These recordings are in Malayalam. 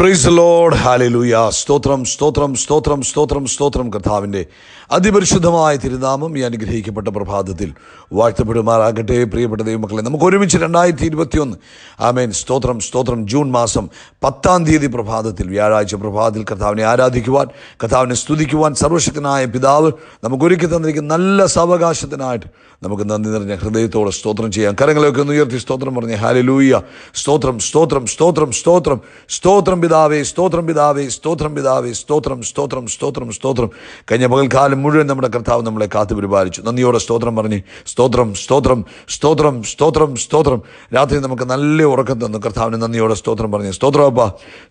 പ്രൈസ് ലോഡ് ഹാലലൂയ സ്തോത്രം സ്തോത്രം സ്തോത്രം സ്തോത്രം സ്തോത്രം കർത്താവിൻ്റെ അതിപരിശുദ്ധമായ തിരുനാമം ഈ അനുഗ്രഹിക്കപ്പെട്ട പ്രഭാതത്തിൽ വാഴ്ത്തപ്പെടുമാറാകട്ടെ പ്രിയപ്പെട്ട ദൈവമക്കളെ നമുക്ക് ഒരുമിച്ച് രണ്ടായിരത്തി ഇരുപത്തിയൊന്ന് ആമേൻ സ്തോത്രം സ്തോത്രം ജൂൺ മാസം പത്താം തീയതി പ്രഭാതത്തിൽ വ്യാഴാഴ്ച പ്രഭാതത്തിൽ കർത്താവിനെ ആരാധിക്കുവാൻ കർത്താവിനെ സ്തുതിക്കുവാൻ സർവശക്തനായ പിതാവ് നമുക്കൊരുക്കി തന്നിരിക്കുന്ന നല്ല സാവകാശത്തിനായിട്ട് നമുക്ക് നന്ദി നിറഞ്ഞ ഹൃദയത്തോടെ സ്തോത്രം ചെയ്യാം കരങ്ങളെയൊക്കെ ഉയർത്തി സ്തോത്രം പറഞ്ഞ് ഹാലലൂയ സ്തോത്രം സ്തോത്രം സ്തോത്രം സ്തോത്രം സ്തോത്രം പിതാവേ സ്തോത്രം പിതാവേ സ്തോത്രം പിതാവേ സ്തോത്രം സ്തോത്രം സ്തോത്രം സ്തോത്രം കഴിഞ്ഞ പകൽക്കാലം മുഴുവൻ നമ്മുടെ കർത്താവ് നമ്മളെ കാത്തു പരിപാലിച്ചു നന്ദിയോടെ സ്തോത്രം പറഞ്ഞ് സ്തോത്രം സ്തോത്രം സ്തോത്രം സ്തോത്രം സ്തോത്രം രാത്രി നമുക്ക് നല്ല ഉറക്കം തന്നു കർത്താവിന് നന്ദിയോടെ സ്തോത്രം പറഞ്ഞ് സ്തോത്രമപ്പ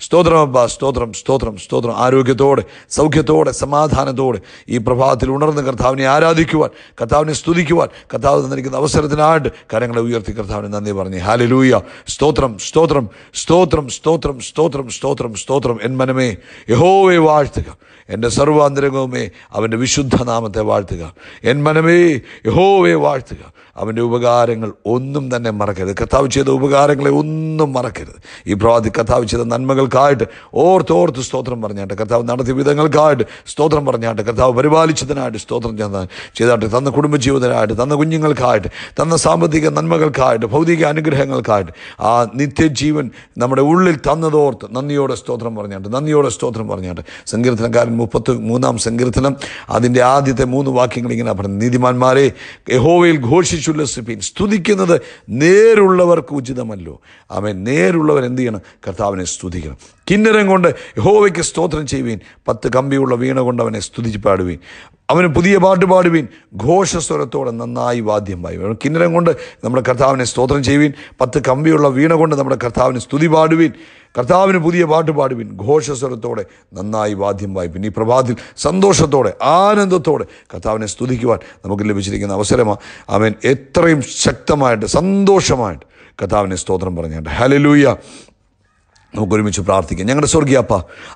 സ്തോത്രമപ്പ സ്തോത്രം സ്തോത്രം സ്തോത്രം ആരോഗ്യത്തോടെ സൗഖ്യത്തോടെ സമാധാനത്തോടെ ഈ പ്രഭാതത്തിൽ ഉണർന്ന് കർത്താവിനെ ആരാധിക്കുവാൻ കർത്താവിനെ സ്തുതിക്കുവാൻ കർത്താവ് തന്നിരിക്കുന്ന അവസരത്തിനായിട്ട് കരങ്ങളെ ഉയർത്തി കർത്താവിന് നന്ദി പറഞ്ഞ് ഹാലലൂയ സ്തോത്രം സ്തോത്രം സ്തോത്രം സ്തോത്രം സ്തോത്രം സ്തോത്രം സ്തോത്രം സ്തോത്രം എൻ മനമേ യഹോവെ വാഴ്ത്തുക എൻ്റെ സർവാന്തരംഗവുമേ അവൻ്റെ വിശുദ്ധ നാമത്തെ വാഴ്ത്തുക എൻ മനമേ യഹോവെ വാഴ്ത്തുക അവൻ്റെ ഉപകാരങ്ങൾ ഒന്നും തന്നെ മറക്കരുത് കർത്താവ് ചെയ്ത ഉപകാരങ്ങളെ ഒന്നും മറക്കരുത് ഈ പ്രാതി കഥാവ് ചെയ്ത നന്മകൾക്കായിട്ട് ഓർത്തോർത്ത് സ്തോത്രം പറഞ്ഞാട്ടെ കർത്താവ് നടത്തിയ വിധങ്ങൾക്കായിട്ട് സ്തോത്രം പറഞ്ഞാട്ടെ കർത്താവ് പരിപാലിച്ചതിനായിട്ട് സ്തോത്രം ചെന്ന ചെയ്താട്ടെ തന്ന കുടുംബജീവിതനായിട്ട് തന്ന കുഞ്ഞുങ്ങൾക്കായിട്ട് തന്ന സാമ്പത്തിക നന്മകൾക്കായിട്ട് ഭൗതിക അനുഗ്രഹങ്ങൾക്കായിട്ട് ആ നിത്യജീവൻ നമ്മുടെ ഉള്ളിൽ തന്നതോർത്ത് നന്ദിയോടെ സ്തോത്രം പറഞ്ഞാട്ടെ നന്ദിയോടെ സ്തോത്രം പറഞ്ഞാട്ടെ സങ്കീർത്തനക്കാരൻ മുപ്പത്തി മൂന്നാം സങ്കീർത്തനം അതിൻ്റെ ആദ്യത്തെ മൂന്ന് വാക്യങ്ങൾ ഇങ്ങനെ പറഞ്ഞു നീതിമാന്മാരെ യഹോവയിൽ ഘോഷിച്ചു മറിച്ചുല്ലസിപ്പീൻ സ്തുതിക്കുന്നത് നേരുള്ളവർക്ക് ഉചിതമല്ലോ അവൻ നേരുള്ളവർ എന്ത് ചെയ്യണം കർത്താവിനെ സ്തുതിക്കണം കിന്നരം കൊണ്ട് യഹോവയ്ക്ക് സ്തോത്രം ചെയ്യുവീൻ പത്ത് കമ്പിയുള്ള വീണ കൊണ്ട് അവനെ സ്തുതിച്ച് പാടുവീൻ അവന് പുതിയ പാട്ട് പാടുവീൻ ഘോഷസ്വരത്തോടെ നന്നായി വാദ്യം പാടുവീൻ കിന്നരം കൊണ്ട് നമ്മുടെ കർത്താവിനെ സ്തോത്രം ചെയ്യുവീൻ പത്ത് കമ്പിയുള്ള വീണ കൊണ്ട് നമ്മുടെ കർത്താവിന് സ്തുതി പാടുവീൻ കർത്താവിന് പുതിയ പാട്ട് പാടുവിൻ ഘോഷസ്വരത്തോടെ നന്നായി വാദ്യം വായിപ്പിൻ ഈ പ്രഭാതത്തിൽ സന്തോഷത്തോടെ ആനന്ദത്തോടെ കർത്താവിനെ സ്തുതിക്കുവാൻ നമുക്ക് ലഭിച്ചിരിക്കുന്ന അവസരമാണ് അവൻ എത്രയും ശക്തമായിട്ട് സന്തോഷമായിട്ട് കർത്താവിനെ സ്തോത്രം പറഞ്ഞിട്ടുണ്ട് ഹലലൂയ ഒരുമിച്ച് പ്രാർത്ഥിക്കാം ഞങ്ങളുടെ സ്വർഗീയപ്പ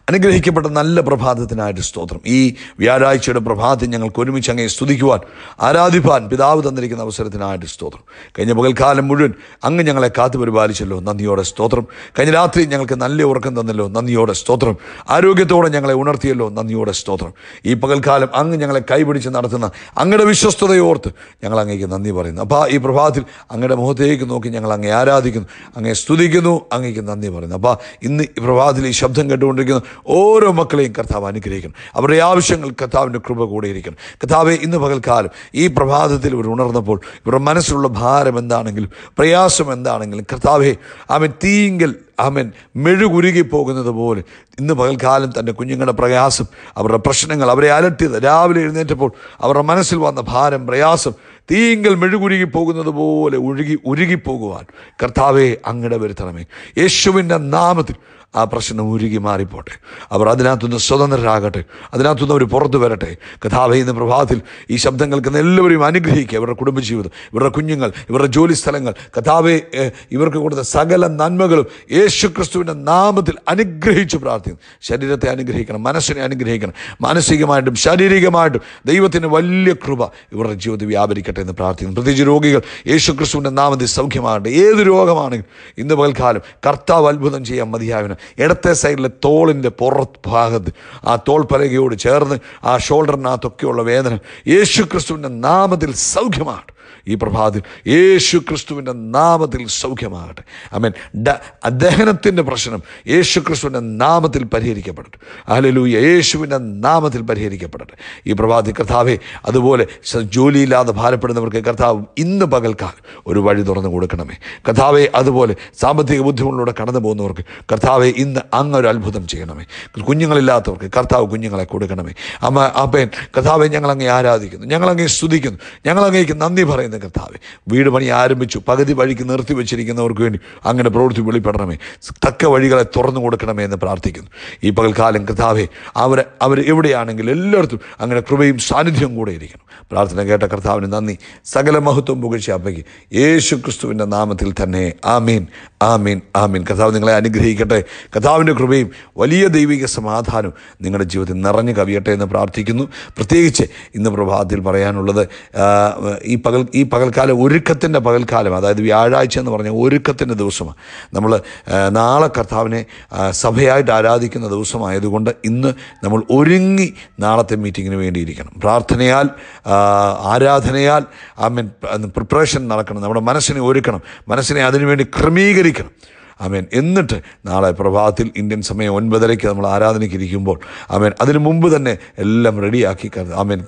അനുഗ്രഹിക്കപ്പെട്ട നല്ല പ്രഭാതത്തിനായിട്ട് സ്തോത്രം ഈ വ്യാഴാഴ്ചയുടെ പ്രഭാതം ഞങ്ങൾക്ക് ഒരുമിച്ച് അങ്ങനെ സ്തുതിക്കുവാൻ ആരാധിപ്പാൻ പിതാവ് തന്നിരിക്കുന്ന അവസരത്തിനായിട്ട് സ്തോത്രം കഴിഞ്ഞ പകൽക്കാലം മുഴുവൻ അങ്ങ് ഞങ്ങളെ കാത്തു പരിപാലിച്ചല്ലോ നന്ദിയോടെ സ്തോത്രം കഴിഞ്ഞ രാത്രി ഞങ്ങൾക്ക് നല്ല ഉറക്കം തന്നല്ലോ നന്ദിയോടെ സ്തോത്രം ആരോഗ്യത്തോടെ ഞങ്ങളെ ഉണർത്തിയല്ലോ നന്ദിയോടെ സ്തോത്രം ഈ പകൽക്കാലം അങ്ങ് ഞങ്ങളെ കൈപിടിച്ച് നടത്തുന്ന അങ്ങയുടെ വിശ്വസ്തതയോർത്ത് ഞങ്ങൾ അങ്ങേക്ക് നന്ദി പറയുന്നു അപ്പോൾ ഈ പ്രഭാതത്തിൽ അങ്ങയുടെ മുഖത്തേക്ക് നോക്കി ഞങ്ങൾ അങ്ങേ ആരാധിക്കുന്നു അങ്ങേ സ്തുതിക്കുന്നു അങ്ങേക്ക് നന്ദി പറയുന്നു അപ്പോൾ ഇന്ന് ഈ പ്രഭാതത്തിൽ ഈ ശബ്ദം കേട്ടുകൊണ്ടിരിക്കുന്ന ഓരോ മക്കളെയും കർത്താവ് അനുഗ്രഹിക്കണം അവരുടെ ആവശ്യങ്ങൾ കർത്താവിൻ്റെ കൃപ കൂടെ ഇരിക്കണം കർത്താവെ ഇന്ന് പകൽക്കാലം ഈ പ്രഭാതത്തിൽ ഇവർ ഉണർന്നപ്പോൾ ഇവരുടെ മനസ്സിലുള്ള ഭാരം എന്താണെങ്കിലും പ്രയാസം എന്താണെങ്കിലും കർത്താവെ അവൻ തീയിങ്കൽ അവൻ മെഴുകുരുകി പോകുന്നത് പോലെ ഇന്ന് പകൽക്കാലം തൻ്റെ കുഞ്ഞുങ്ങളുടെ പ്രയാസം അവരുടെ പ്രശ്നങ്ങൾ അവരെ അലട്ടിയത് രാവിലെ എഴുന്നേറ്റപ്പോൾ അവരുടെ മനസ്സിൽ വന്ന ഭാരം പ്രയാസം തീങ്കൽ മെഴുകുരുകി പോകുന്നത് പോലെ ഒഴുകി ഉരുകിപ്പോകുവാൻ കർത്താവെ അങ്ങടെ വരുത്തണമേ യേശുവിൻ്റെ നാമത്തിൽ ആ പ്രശ്നം ഉരുകി മാറിപ്പോട്ടെ അവർ അതിനകത്തുനിന്ന് സ്വതന്ത്രരാകട്ടെ അതിനകത്തുനിന്ന് അവർ പുറത്തു വരട്ടെ കഥാവേ പ്രഭാതത്തിൽ ഈ ശബ്ദം കേൾക്കുന്ന എല്ലാവരെയും അനുഗ്രഹിക്കുക ഇവരുടെ കുടുംബജീവിതം ഇവരുടെ കുഞ്ഞുങ്ങൾ ഇവരുടെ ജോലി സ്ഥലങ്ങൾ കഥാവെ ഇവർക്ക് കൊടുത്ത സകല നന്മകളും യേശു ക്രിസ്തുവിൻ്റെ നാമത്തിൽ അനുഗ്രഹിച്ചു പ്രാർത്ഥിക്കുന്നു ശരീരത്തെ അനുഗ്രഹിക്കണം മനസ്സിനെ അനുഗ്രഹിക്കണം മാനസികമായിട്ടും ശാരീരികമായിട്ടും ദൈവത്തിൻ്റെ വലിയ കൃപ ഇവരുടെ ജീവിതത്തിൽ വ്യാപരിക്കട്ടെ എന്ന് പ്രാർത്ഥിക്കുന്നു പ്രത്യേകിച്ച് രോഗികൾ യേശു ക്രിസ്തുവിൻ്റെ നാമത്തിൽ സൗഖ്യമാകട്ടെ ഏത് രോഗമാണെങ്കിലും ഇന്ന് പകൽക്കാലം കർത്താവ് അത്ഭുതം ചെയ്യാൻ മതിയാവിന് ഇടത്തെ സൈഡിലെ തോളിൻ്റെ പുറത്ത് ഭാഗത്ത് ആ തോൾ പലകയോട് ചേർന്ന് ആ ഷോൾഡറിനകത്തൊക്കെയുള്ള വേദന യേശു ക്രിസ്തുവിൻ്റെ നാമത്തിൽ സൗഖ്യമാണ് ഈ പ്രഭാതത്തിൽ യേശു ക്രിസ്തുവിൻ്റെ നാമത്തിൽ സൗഖ്യമാകട്ടെ മീൻ ഡ അദ്ദേഹത്തിൻ്റെ പ്രശ്നം യേശു ക്രിസ്തുവിൻ്റെ നാമത്തിൽ പരിഹരിക്കപ്പെടട്ടെ അലലൂയ യേശുവിൻ്റെ നാമത്തിൽ പരിഹരിക്കപ്പെടട്ടെ ഈ പ്രഭാതി കർത്താവെ അതുപോലെ ജോലിയില്ലാതെ ഭാരപ്പെടുന്നവർക്ക് കർത്താവ് ഇന്ന് പകൽക്കാൻ ഒരു വഴി തുറന്നു കൊടുക്കണമേ കർത്താവെ അതുപോലെ സാമ്പത്തിക ബുദ്ധിമുട്ടിലൂടെ കടന്നു പോകുന്നവർക്ക് കർത്താവെ ഇന്ന് അങ്ങൊരു അത്ഭുതം ചെയ്യണമേ കുഞ്ഞുങ്ങളില്ലാത്തവർക്ക് കർത്താവ് കുഞ്ഞുങ്ങളെ കൊടുക്കണമേ അമ്മ അപ്പേൻ കർത്താവെ ഞങ്ങളങ്ങെ ആരാധിക്കുന്നു ഞങ്ങളങ്ങെ സ്തുതിക്കുന്നു ഞങ്ങളങ്ങേക്ക് നന്ദി പറയുന്നു ചെയ്യുന്ന കർത്താവ് വീട് പണി ആരംഭിച്ചു പകുതി വഴിക്ക് നിർത്തി വെച്ചിരിക്കുന്നവർക്ക് വേണ്ടി അങ്ങനെ പ്രവൃത്തി വെളിപ്പെടണമേ തക്ക വഴികളെ തുറന്നു കൊടുക്കണമേ എന്ന് പ്രാർത്ഥിക്കുന്നു ഈ പകൽക്കാലം കർത്താവെ അവരെ അവർ എവിടെയാണെങ്കിലും എല്ലായിടത്തും അങ്ങനെ കൃപയും സാന്നിധ്യവും കൂടെ ഇരിക്കണം പ്രാർത്ഥന കേട്ട കർത്താവിന് നന്ദി സകല മഹത്വം പുകഴ്ച അപ്പയ്ക്ക് യേശു ക്രിസ്തുവിൻ്റെ നാമത്തിൽ തന്നെ ആമീൻ ആമീൻ ആമീൻ കർത്താവ് നിങ്ങളെ അനുഗ്രഹിക്കട്ടെ കഥാവിൻ്റെ കൃപയും വലിയ ദൈവിക സമാധാനം നിങ്ങളുടെ ജീവിതത്തിൽ നിറഞ്ഞു കവിയട്ടെ എന്ന് പ്രാർത്ഥിക്കുന്നു പ്രത്യേകിച്ച് ഇന്ന് പ്രഭാതത്തിൽ പറയാനുള്ളത് ഈ പകൽ ഈ പകൽക്കാലം ഒരുക്കത്തിൻ്റെ പകൽക്കാലം അതായത് വ്യാഴാഴ്ച എന്ന് പറഞ്ഞാൽ ഒരുക്കത്തിൻ്റെ ദിവസമാണ് നമ്മൾ നാളെ കർത്താവിനെ സഭയായിട്ട് ആരാധിക്കുന്ന ദിവസമായതുകൊണ്ട് ഇന്ന് നമ്മൾ ഒരുങ്ങി നാളത്തെ മീറ്റിങ്ങിന് വേണ്ടിയിരിക്കണം പ്രാർത്ഥനയാൽ ആരാധനയാൽ ആമീൻ പ്രിപ്പറേഷൻ നടക്കണം നമ്മുടെ മനസ്സിനെ ഒരുക്കണം മനസ്സിനെ അതിനുവേണ്ടി ക്രമീകരിക്കണം അമേൻ എന്നിട്ട് നാളെ പ്രഭാതത്തിൽ ഇന്ത്യൻ സമയം ഒൻപതരയ്ക്ക് നമ്മൾ ആരാധനയ്ക്ക് ഇരിക്കുമ്പോൾ ആമേൻ അതിനു മുമ്പ് തന്നെ എല്ലാം റെഡിയാക്കി ആമേൻ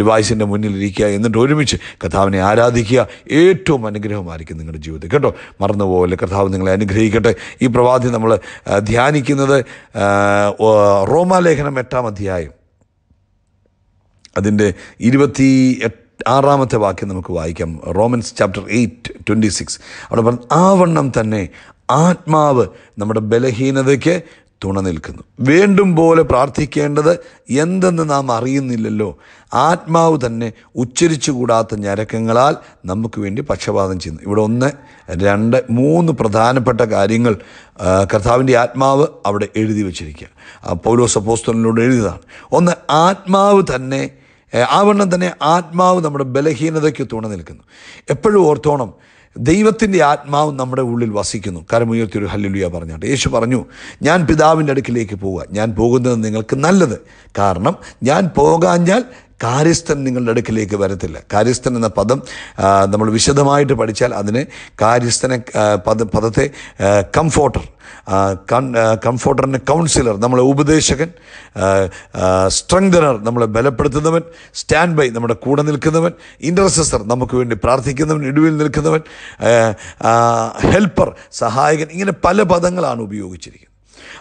ഡിവൈസിൻ്റെ മുന്നിൽ ഇരിക്കുക എന്നിട്ട് ഒരുമിച്ച് കഥാവിനെ ആരാധിക്കുക ഏറ്റവും അനുഗ്രഹമായിരിക്കും നിങ്ങളുടെ ജീവിതത്തിൽ കേട്ടോ മറന്നുപോകല്ലേ കഥാവ് നിങ്ങളെ അനുഗ്രഹിക്കട്ടെ ഈ പ്രഭാതി നമ്മൾ ധ്യാനിക്കുന്നത് റോമാലേഖനം എട്ടാം അധ്യായം അതിൻ്റെ ഇരുപത്തി ആറാമത്തെ വാക്യം നമുക്ക് വായിക്കാം Romans chapter eight twenty six അവിടെ പറഞ്ഞു ആ വണ്ണം തന്നെ ആത്മാവ് നമ്മുടെ ബലഹീനതയ്ക്ക് തുണ നിൽക്കുന്നു വേണ്ടും പോലെ പ്രാർത്ഥിക്കേണ്ടത് എന്തെന്ന് നാം അറിയുന്നില്ലല്ലോ ആത്മാവ് തന്നെ ഉച്ചരിച്ചുകൂടാത്ത ഞരക്കങ്ങളാൽ നമുക്ക് വേണ്ടി പക്ഷപാതം ചെയ്യുന്നു ഇവിടെ ഒന്ന് രണ്ട് മൂന്ന് പ്രധാനപ്പെട്ട കാര്യങ്ങൾ കർത്താവിൻ്റെ ആത്മാവ് അവിടെ എഴുതി വച്ചിരിക്കുക പൗലോസ് പോസ്റ്റലിനോട് എഴുതിയതാണ് ഒന്ന് ആത്മാവ് തന്നെ ആവണ്ണം തന്നെ ആത്മാവ് നമ്മുടെ ബലഹീനതയ്ക്ക് തുണ നിൽക്കുന്നു എപ്പോഴും ഓർത്തോണം ദൈവത്തിൻ്റെ ആത്മാവ് നമ്മുടെ ഉള്ളിൽ വസിക്കുന്നു ഒരു ഹല്ലുലിയ പറഞ്ഞാട്ട് യേശു പറഞ്ഞു ഞാൻ പിതാവിൻ്റെ അടുക്കിലേക്ക് പോവുക ഞാൻ പോകുന്നത് നിങ്ങൾക്ക് നല്ലത് കാരണം ഞാൻ പോകാഞ്ഞാൽ കാര്യസ്ഥൻ നിങ്ങളുടെ അടുക്കിലേക്ക് വരത്തില്ല കാര്യസ്ഥൻ എന്ന പദം നമ്മൾ വിശദമായിട്ട് പഠിച്ചാൽ അതിന് കാര്യസ്ഥനെ പദ പദത്തെ കംഫോർട്ടർ കംഫോർട്ടറിന് കൗൺസിലർ നമ്മളെ ഉപദേശകൻ സ്ട്രെങ്തനർ നമ്മളെ ബലപ്പെടുത്തുന്നവൻ സ്റ്റാൻഡ് ബൈ നമ്മുടെ കൂടെ നിൽക്കുന്നവൻ ഇൻ്റർസെസർ നമുക്ക് വേണ്ടി പ്രാർത്ഥിക്കുന്നവൻ ഇടിവിൽ നിൽക്കുന്നവൻ ഹെൽപ്പർ സഹായകൻ ഇങ്ങനെ പല പദങ്ങളാണ് ഉപയോഗിച്ചിരിക്കുന്നത്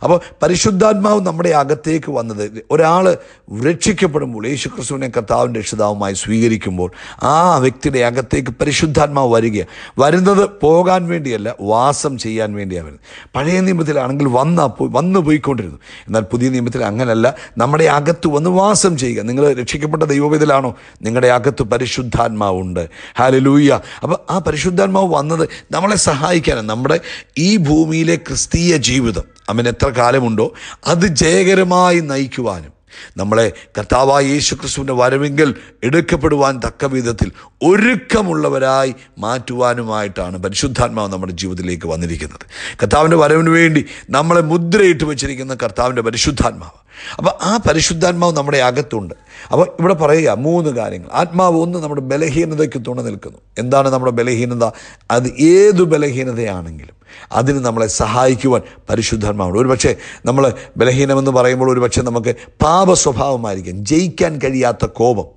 അപ്പോൾ പരിശുദ്ധാത്മാവ് നമ്മുടെ അകത്തേക്ക് വന്നത് ഒരാൾ രക്ഷിക്കപ്പെടുമ്പോൾ യേശു ക്രിസ്തുവിനെ കർത്താവിൻ്റെ രക്ഷിതാവുമായി സ്വീകരിക്കുമ്പോൾ ആ വ്യക്തിയുടെ അകത്തേക്ക് പരിശുദ്ധാത്മാവ് വരിക വരുന്നത് പോകാൻ വേണ്ടിയല്ല വാസം ചെയ്യാൻ വേണ്ടിയാണ് വരുന്നത് പഴയ നിയമത്തിലാണെങ്കിൽ വന്നാ പോയി വന്നു പോയിക്കൊണ്ടിരുന്നു എന്നാൽ പുതിയ നിയമത്തിൽ അങ്ങനല്ല നമ്മുടെ അകത്ത് വന്ന് വാസം ചെയ്യുക നിങ്ങൾ രക്ഷിക്കപ്പെട്ട ദൈവവേദത്തിലാണോ നിങ്ങളുടെ അകത്ത് പരിശുദ്ധാത്മാവുണ്ട് ലൂയ്യ അപ്പോൾ ആ പരിശുദ്ധാത്മാവ് വന്നത് നമ്മളെ സഹായിക്കാനാണ് നമ്മുടെ ഈ ഭൂമിയിലെ ക്രിസ്തീയ ജീവിതം അമ്മൻ എത്ര കാലമുണ്ടോ അത് ജയകരമായി നയിക്കുവാനും നമ്മളെ കർത്താവായ യേശു ക്രിസ്തുവിൻ്റെ വരവെങ്കിൽ എടുക്കപ്പെടുവാൻ തക്ക വിധത്തിൽ ഒരുക്കമുള്ളവരായി മാറ്റുവാനുമായിട്ടാണ് പരിശുദ്ധാത്മാവ് നമ്മുടെ ജീവിതത്തിലേക്ക് വന്നിരിക്കുന്നത് കർത്താവിൻ്റെ വരവിന് വേണ്ടി നമ്മളെ മുദ്രയിട്ട് വെച്ചിരിക്കുന്ന കർത്താവിൻ്റെ പരിശുദ്ധാത്മാവ് അപ്പോൾ ആ പരിശുദ്ധാത്മാവ് നമ്മുടെ അകത്തുണ്ട് അപ്പോൾ ഇവിടെ പറയുക മൂന്ന് കാര്യങ്ങൾ ആത്മാവ് ഒന്ന് നമ്മുടെ ബലഹീനതയ്ക്ക് തുണ നിൽക്കുന്നു എന്താണ് നമ്മുടെ ബലഹീനത അത് ഏതു ബലഹീനതയാണെങ്കിലും അതിന് നമ്മളെ സഹായിക്കുവാൻ പരിശുദ്ധാത്മാവുണ്ട് ഒരുപക്ഷെ നമ്മൾ ബലഹീനമെന്ന് പറയുമ്പോൾ ഒരുപക്ഷെ നമുക്ക് പാപ സ്വഭാവമായിരിക്കും ജയിക്കാൻ കഴിയാത്ത കോപം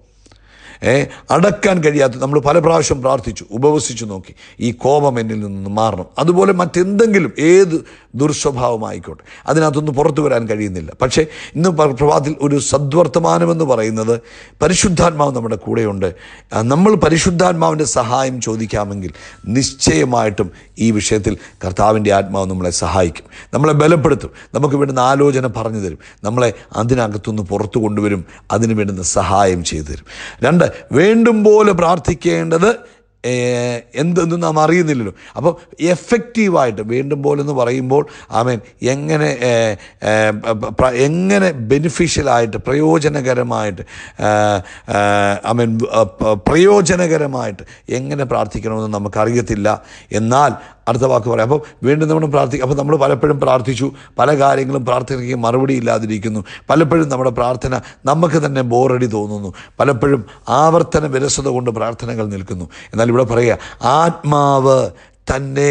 അടക്കാൻ കഴിയാത്ത നമ്മൾ പല പ്രാവശ്യം പ്രാർത്ഥിച്ചു ഉപവസിച്ചു നോക്കി ഈ കോപം എന്നിൽ നിന്ന് മാറണം അതുപോലെ മറ്റെന്തെങ്കിലും ഏത് ദുർസ്വഭാവമായിക്കോട്ടെ അതിനകത്തൊന്നും പുറത്തു വരാൻ കഴിയുന്നില്ല പക്ഷേ ഇന്ന് പ്രഭാതത്തിൽ ഒരു സദ്വർത്തമാനമെന്ന് പറയുന്നത് പരിശുദ്ധാത്മാവ് നമ്മുടെ കൂടെയുണ്ട് നമ്മൾ പരിശുദ്ധാത്മാവിൻ്റെ സഹായം ചോദിക്കാമെങ്കിൽ നിശ്ചയമായിട്ടും ഈ വിഷയത്തിൽ കർത്താവിൻ്റെ ആത്മാവ് നമ്മളെ സഹായിക്കും നമ്മളെ ബലപ്പെടുത്തും നമുക്ക് വേണ്ടുന്ന ആലോചന പറഞ്ഞു തരും നമ്മളെ അതിനകത്തുനിന്ന് പുറത്തു കൊണ്ടുവരും അതിന് വേണ്ടുന്ന സഹായം ചെയ്തു തരും രണ്ട് വേണ്ടും പോലെ പ്രാർത്ഥിക്കേണ്ടത് എന്തെന്ന് നാം അറിയുന്നില്ലല്ലോ അപ്പം എഫക്റ്റീവായിട്ട് വീണ്ടും പോലെന്ന് പറയുമ്പോൾ ആമേൻ എങ്ങനെ എങ്ങനെ ബെനിഫിഷ്യലായിട്ട് പ്രയോജനകരമായിട്ട് മീൻ പ്രയോജനകരമായിട്ട് എങ്ങനെ പ്രാർത്ഥിക്കണമെന്ന് നമുക്കറിയത്തില്ല എന്നാൽ അടുത്ത വാക്ക് പറയാം അപ്പം വീണ്ടും നമ്മൾ പ്രാർത്ഥിക്കും അപ്പോൾ നമ്മൾ പലപ്പോഴും പ്രാർത്ഥിച്ചു പല കാര്യങ്ങളും പ്രാർത്ഥനയ്ക്ക് മറുപടി ഇല്ലാതിരിക്കുന്നു പലപ്പോഴും നമ്മുടെ പ്രാർത്ഥന നമുക്ക് തന്നെ ബോറടി തോന്നുന്നു പലപ്പോഴും ആവർത്തന വിരസത കൊണ്ട് പ്രാർത്ഥനകൾ നിൽക്കുന്നു എന്നാൽ ഇവിടെ പറയുക ആത്മാവ് തന്നെ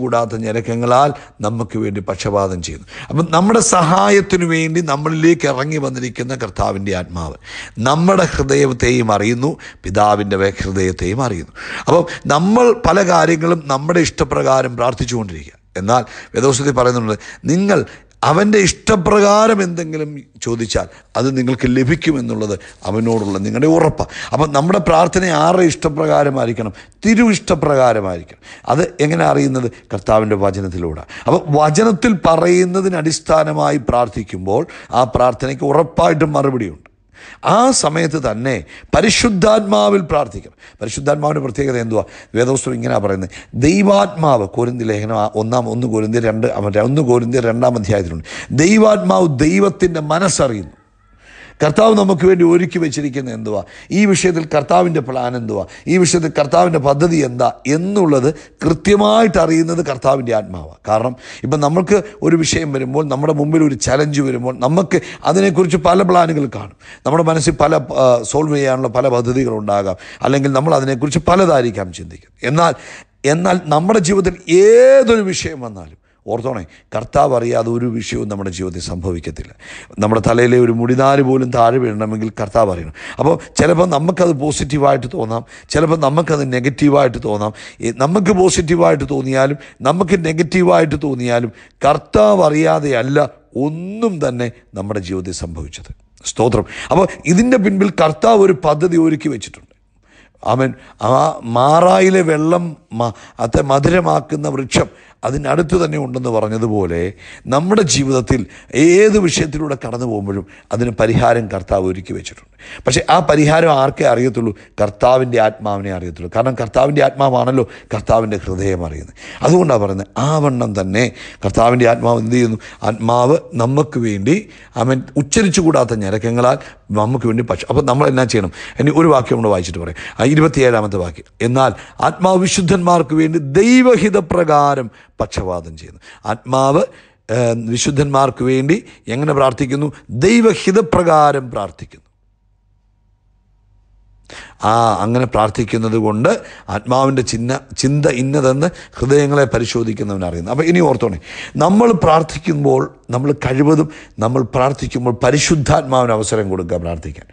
കൂടാത്ത ഞരക്കങ്ങളാൽ നമുക്ക് വേണ്ടി പക്ഷപാതം ചെയ്യുന്നു അപ്പം നമ്മുടെ സഹായത്തിനു വേണ്ടി നമ്മളിലേക്ക് ഇറങ്ങി വന്നിരിക്കുന്ന കർത്താവിൻ്റെ ആത്മാവ് നമ്മുടെ ഹൃദയത്തെയും അറിയുന്നു പിതാവിൻ്റെ ഹൃദയത്തെയും അറിയുന്നു അപ്പം നമ്മൾ പല കാര്യങ്ങളും നമ്മുടെ ഇഷ്ടപ്രകാരം പ്രാർത്ഥിച്ചുകൊണ്ടിരിക്കുക എന്നാൽ വേദോസ്തി പറയുന്നുണ്ട് നിങ്ങൾ അവൻ്റെ ഇഷ്ടപ്രകാരം എന്തെങ്കിലും ചോദിച്ചാൽ അത് നിങ്ങൾക്ക് ലഭിക്കുമെന്നുള്ളത് അവനോടുള്ള നിങ്ങളുടെ ഉറപ്പാണ് അപ്പം നമ്മുടെ പ്രാർത്ഥന ആരുടെ ഇഷ്ടപ്രകാരമായിരിക്കണം തിരു ഇഷ്ടപ്രകാരമായിരിക്കണം അത് എങ്ങനെ അറിയുന്നത് കർത്താവിൻ്റെ വചനത്തിലൂടെ അപ്പോൾ വചനത്തിൽ പറയുന്നതിന് അടിസ്ഥാനമായി പ്രാർത്ഥിക്കുമ്പോൾ ആ പ്രാർത്ഥനയ്ക്ക് ഉറപ്പായിട്ടും മറുപടിയുണ്ട് ആ സമയത്ത് തന്നെ പരിശുദ്ധാത്മാവിൽ പ്രാർത്ഥിക്കണം പരിശുദ്ധാത്മാവിൻ്റെ പ്രത്യേകത എന്തുവാ വേദോസ്വം ഇങ്ങനെ പറയുന്നത് ദൈവാത്മാവ് കോരിന്തി ലേഖനം ഒന്നാം ഒന്ന് കോരിന്തി രണ്ട് ഒന്ന് കോരിന്തി രണ്ടാം അധ്യായത്തിലുണ്ട് ദൈവാത്മാവ് ദൈവത്തിൻ്റെ മനസ്സറിയുന്നു കർത്താവ് നമുക്ക് വേണ്ടി ഒരുക്കി വെച്ചിരിക്കുന്ന എന്തുവാ ഈ വിഷയത്തിൽ കർത്താവിൻ്റെ പ്ലാൻ എന്തുവാ ഈ വിഷയത്തിൽ കർത്താവിൻ്റെ പദ്ധതി എന്താ എന്നുള്ളത് കൃത്യമായിട്ട് അറിയുന്നത് കർത്താവിൻ്റെ ആത്മാവാണ് കാരണം ഇപ്പം നമുക്ക് ഒരു വിഷയം വരുമ്പോൾ നമ്മുടെ മുമ്പിൽ ഒരു ചലഞ്ച് വരുമ്പോൾ നമുക്ക് അതിനെക്കുറിച്ച് പല പ്ലാനുകൾ കാണും നമ്മുടെ മനസ്സിൽ പല സോൾവ് ചെയ്യാനുള്ള പല പദ്ധതികളുണ്ടാകാം അല്ലെങ്കിൽ നമ്മൾ അതിനെക്കുറിച്ച് പലതായിരിക്കാം ചിന്തിക്കും എന്നാൽ എന്നാൽ നമ്മുടെ ജീവിതത്തിൽ ഏതൊരു വിഷയം വന്നാലും ഓർത്തോണേ കർത്താവ് അറിയാതെ ഒരു വിഷയവും നമ്മുടെ ജീവിതത്തിൽ സംഭവിക്കത്തില്ല നമ്മുടെ തലയിലെ ഒരു മുടിനാല് പോലും താഴെ വീഴണമെങ്കിൽ കർത്താവ് അറിയണം അപ്പോൾ ചിലപ്പോൾ നമുക്കത് പോസിറ്റീവായിട്ട് തോന്നാം ചിലപ്പോൾ നമുക്കത് നെഗറ്റീവായിട്ട് തോന്നാം നമുക്ക് പോസിറ്റീവായിട്ട് തോന്നിയാലും നമുക്ക് നെഗറ്റീവായിട്ട് തോന്നിയാലും കർത്താവ് അറിയാതെയല്ല ഒന്നും തന്നെ നമ്മുടെ ജീവിതത്തിൽ സംഭവിച്ചത് സ്തോത്രം അപ്പോൾ ഇതിൻ്റെ പിൻപിൽ കർത്താവ് ഒരു പദ്ധതി ഒരുക്കി വെച്ചിട്ടുണ്ട് അവൻ ആ മാറായിലെ വെള്ളം അത്തെ മധുരമാക്കുന്ന വൃക്ഷം അതിനടുത്ത് തന്നെ ഉണ്ടെന്ന് പറഞ്ഞതുപോലെ നമ്മുടെ ജീവിതത്തിൽ ഏത് വിഷയത്തിലൂടെ കടന്നു പോകുമ്പോഴും അതിന് പരിഹാരം കർത്താവ് ഒരുക്കി വെച്ചിട്ടുണ്ട് പക്ഷേ ആ പരിഹാരം ആർക്കേ അറിയത്തുള്ളൂ കർത്താവിൻ്റെ ആത്മാവിനെ അറിയത്തുള്ളൂ കാരണം കർത്താവിൻ്റെ ആത്മാവാണല്ലോ കർത്താവിൻ്റെ ഹൃദയം അറിയുന്നത് അതുകൊണ്ടാണ് പറയുന്നത് ആ വണ്ണം തന്നെ കർത്താവിൻ്റെ ആത്മാവ് എന്ത് ചെയ്യുന്നു ആത്മാവ് നമുക്ക് വേണ്ടി അവൻ ഉച്ചരിച്ചു കൂടാത്ത ഞരക്കങ്ങളാൽ നമുക്ക് വേണ്ടി പക്ഷെ അപ്പോൾ നമ്മൾ എന്നാ ചെയ്യണം ഇനി ഒരു വാക്യം കൂടെ വായിച്ചിട്ട് പറയാം ആ ഇരുപത്തിയേഴാമത്തെ വാക്യം എന്നാൽ ആത്മാവിശുദ്ധന്മാർക്ക് വേണ്ടി ദൈവഹിതപ്രകാരം പക്ഷപാതം ചെയ്യുന്നു ആത്മാവ് വിശുദ്ധന്മാർക്ക് വേണ്ടി എങ്ങനെ പ്രാർത്ഥിക്കുന്നു ദൈവഹിതപ്രകാരം പ്രാർത്ഥിക്കുന്നു ആ അങ്ങനെ പ്രാർത്ഥിക്കുന്നത് കൊണ്ട് ആത്മാവിൻ്റെ ചിഹ്ന ചിന്ത ഇന്നതെന്ന് ഹൃദയങ്ങളെ പരിശോധിക്കുന്നവൻ അറിയുന്നു അപ്പോൾ ഇനി ഓർത്തോണേ നമ്മൾ പ്രാർത്ഥിക്കുമ്പോൾ നമ്മൾ കഴിവതും നമ്മൾ പ്രാർത്ഥിക്കുമ്പോൾ പരിശുദ്ധാത്മാവിന് അവസരം കൊടുക്കുക പ്രാർത്ഥിക്കാൻ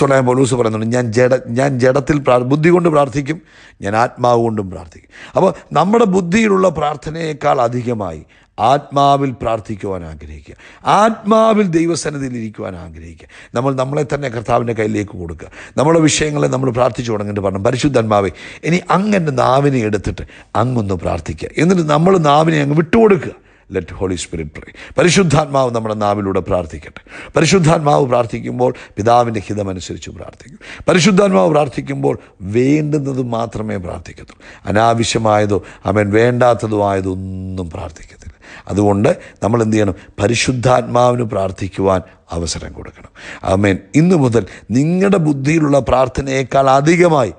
സ്വലായ പോലൂസ് പറയുന്നുണ്ട് ഞാൻ ജഡ ഞാൻ ജഡത്തിൽ പ്രാ ബുദ്ധി കൊണ്ട് പ്രാർത്ഥിക്കും ഞാൻ ആത്മാവ് കൊണ്ടും പ്രാർത്ഥിക്കും അപ്പോൾ നമ്മുടെ ബുദ്ധിയിലുള്ള പ്രാർത്ഥനയേക്കാൾ അധികമായി ആത്മാവിൽ പ്രാർത്ഥിക്കുവാൻ ആഗ്രഹിക്കുക ആത്മാവിൽ ദൈവസന്നിധിയിൽ ഇരിക്കുവാൻ ആഗ്രഹിക്കുക നമ്മൾ നമ്മളെ തന്നെ കർത്താവിൻ്റെ കയ്യിലേക്ക് കൊടുക്കുക നമ്മുടെ വിഷയങ്ങളെ നമ്മൾ പ്രാർത്ഥിച്ചു തുടങ്ങിയിട്ട് പറഞ്ഞു പരിശുദ്ധന്മാവെ ഇനി അങ്ങൻ്റെ നാവിനെ എടുത്തിട്ട് അങ്ങൊന്ന് പ്രാർത്ഥിക്കുക എന്നിട്ട് നമ്മൾ നാവിനെ അങ്ങ് വിട്ടുകൊടുക്കുക ലെറ്റ് ഹോളി സ്പിരിറ്റ് പ്രേ പരിശുദ്ധാത്മാവ് നമ്മുടെ നാവിലൂടെ പ്രാർത്ഥിക്കട്ടെ പരിശുദ്ധാത്മാവ് പ്രാർത്ഥിക്കുമ്പോൾ പിതാവിൻ്റെ ഹിതമനുസരിച്ച് പ്രാർത്ഥിക്കും പരിശുദ്ധാത്മാവ് പ്രാർത്ഥിക്കുമ്പോൾ വേണ്ടുന്നത് മാത്രമേ പ്രാർത്ഥിക്കത്തുള്ളൂ അനാവശ്യമായതോ അവൻ വേണ്ടാത്തതോ ഒന്നും പ്രാർത്ഥിക്കത്തില്ല അതുകൊണ്ട് നമ്മൾ എന്ത് ചെയ്യണം പരിശുദ്ധാത്മാവിന് പ്രാർത്ഥിക്കുവാൻ അവസരം കൊടുക്കണം ആമേൻ ഇന്ന് മുതൽ നിങ്ങളുടെ ബുദ്ധിയിലുള്ള പ്രാർത്ഥനയേക്കാൾ അധികമായി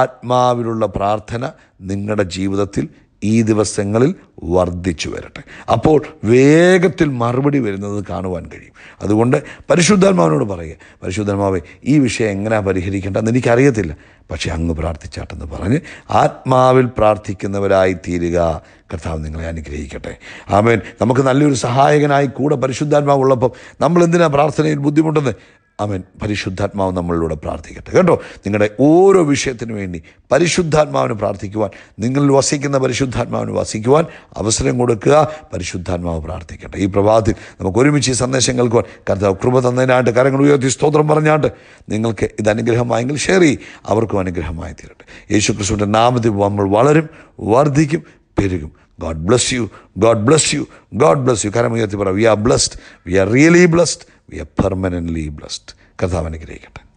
ആത്മാവിലുള്ള പ്രാർത്ഥന നിങ്ങളുടെ ജീവിതത്തിൽ ഈ ദിവസങ്ങളിൽ വർദ്ധിച്ചു വരട്ടെ അപ്പോൾ വേഗത്തിൽ മറുപടി വരുന്നത് കാണുവാൻ കഴിയും അതുകൊണ്ട് പരിശുദ്ധാത്മാവിനോട് പറയുക പരിശുദ്ധാത്മാവെ ഈ വിഷയം എങ്ങനെയാണ് പരിഹരിക്കേണ്ടതെന്ന് എനിക്കറിയത്തില്ല പക്ഷേ അങ്ങ് പ്രാർത്ഥിച്ചാട്ടെന്ന് പറഞ്ഞ് ആത്മാവിൽ പ്രാർത്ഥിക്കുന്നവരായി തീരുക കർത്താവ് നിങ്ങളെ അനുഗ്രഹിക്കട്ടെ ആമേൻ നമുക്ക് നല്ലൊരു സഹായകനായി കൂടെ പരിശുദ്ധാത്മാവുള്ളപ്പം നമ്മൾ എന്തിനാ പ്രാർത്ഥനയിൽ ബുദ്ധിമുട്ടുന്നത് അവൻ പരിശുദ്ധാത്മാവ് നമ്മളിലൂടെ പ്രാർത്ഥിക്കട്ടെ കേട്ടോ നിങ്ങളുടെ ഓരോ വിഷയത്തിനു വേണ്ടി പരിശുദ്ധാത്മാവിന് പ്രാർത്ഥിക്കുവാൻ നിങ്ങളിൽ വസിക്കുന്ന പരിശുദ്ധാത്മാവിന് വസിക്കുവാൻ അവസരം കൊടുക്കുക പരിശുദ്ധാത്മാവ് പ്രാർത്ഥിക്കട്ടെ ഈ പ്രഭാതത്തിൽ നമുക്ക് ഒരുമിച്ച് ഈ സന്ദേശം കേൾക്കുവാൻ കർത്താവ് കൃപ തന്നതിനായിട്ട് കരങ്ങൾ ഉയർത്തി സ്തോത്രം പറഞ്ഞാണ്ട് നിങ്ങൾക്ക് ഇത് അനുഗ്രഹമായെങ്കിൽ ഷെയർ ചെയ്യും അവർക്കും അനുഗ്രഹമായി തീരട്ടെ യേശു ക്രിസ്തുവിൻ്റെ നാമത്തിൽ നമ്മൾ വളരും വർദ്ധിക്കും പെരുകും God bless you God bless you God bless you കരമുയർത്തി പറ we are blessed we are really blessed we are permanently blessed കർത്താവ് അനുഗ്രഹിക്കട്ടെ